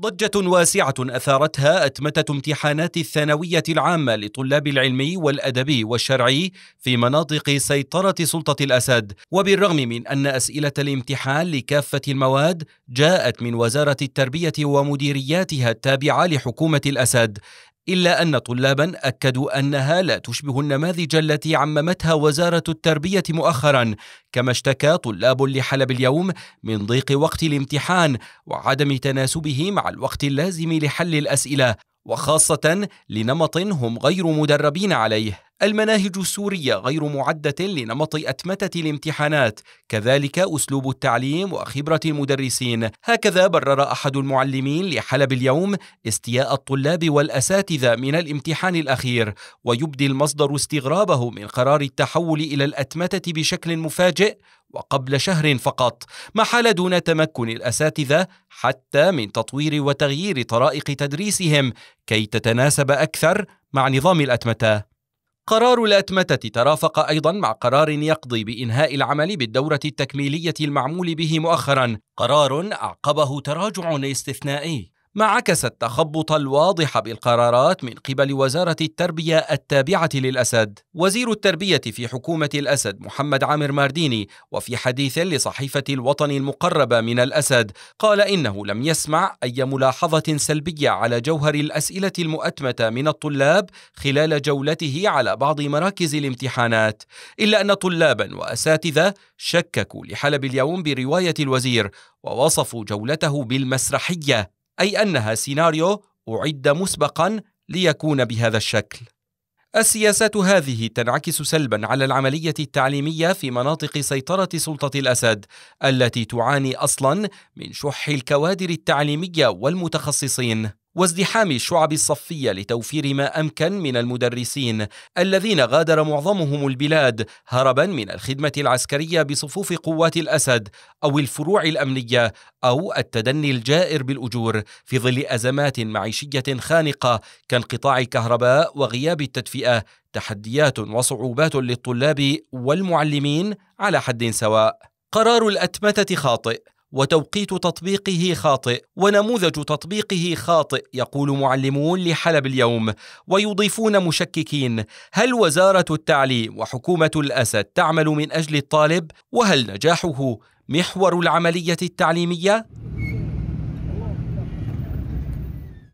ضجة واسعة أثارتها أتمتة امتحانات الثانوية العامة لطلاب العلمي والأدبي والشرعي في مناطق سيطرة سلطة الأسد وبالرغم من أن أسئلة الامتحان لكافة المواد جاءت من وزارة التربية ومديرياتها التابعة لحكومة الأسد إلا أن طلابا أكدوا أنها لا تشبه النماذج التي عممتها وزارة التربية مؤخرا كما اشتكى طلاب لحلب اليوم من ضيق وقت الامتحان وعدم تناسبه مع الوقت اللازم لحل الأسئلة وخاصة لنمط هم غير مدربين عليه المناهج السورية غير معدة لنمط أتمتة الامتحانات، كذلك أسلوب التعليم وخبرة المدرسين، هكذا برر أحد المعلمين لحلب اليوم استياء الطلاب والأساتذة من الامتحان الأخير، ويبدي المصدر استغرابه من قرار التحول إلى الأتمتة بشكل مفاجئ وقبل شهر فقط ما حال دون تمكن الاساتذه حتى من تطوير وتغيير طرائق تدريسهم كي تتناسب اكثر مع نظام الاتمته قرار الأتمتة ترافق أيضا مع قرار يقضي بإنهاء العمل بالدورة التكميلية المعمول به مؤخرا قرار أعقبه تراجع استثنائي ما عكس التخبط الواضح بالقرارات من قبل وزارة التربية التابعة للأسد وزير التربية في حكومة الأسد محمد عامر مارديني وفي حديث لصحيفة الوطن المقربة من الأسد قال إنه لم يسمع أي ملاحظة سلبية على جوهر الأسئلة المؤتمة من الطلاب خلال جولته على بعض مراكز الامتحانات إلا أن طلابا وأساتذة شككوا لحلب اليوم برواية الوزير ووصفوا جولته بالمسرحية أي أنها سيناريو أعد مسبقا ليكون بهذا الشكل. السياسات هذه تنعكس سلبا على العملية التعليمية في مناطق سيطرة سلطة الأسد التي تعاني أصلا من شح الكوادر التعليمية والمتخصصين. وازدحام الشعب الصفية لتوفير ما أمكن من المدرسين الذين غادر معظمهم البلاد هربا من الخدمة العسكرية بصفوف قوات الأسد أو الفروع الأمنية أو التدني الجائر بالأجور في ظل أزمات معيشية خانقة كانقطاع الكهرباء وغياب التدفئة تحديات وصعوبات للطلاب والمعلمين على حد سواء قرار الأتمتة خاطئ وتوقيت تطبيقه خاطئ ونموذج تطبيقه خاطئ يقول معلمون لحلب اليوم ويضيفون مشككين هل وزاره التعليم وحكومه الاسد تعمل من اجل الطالب وهل نجاحه محور العمليه التعليميه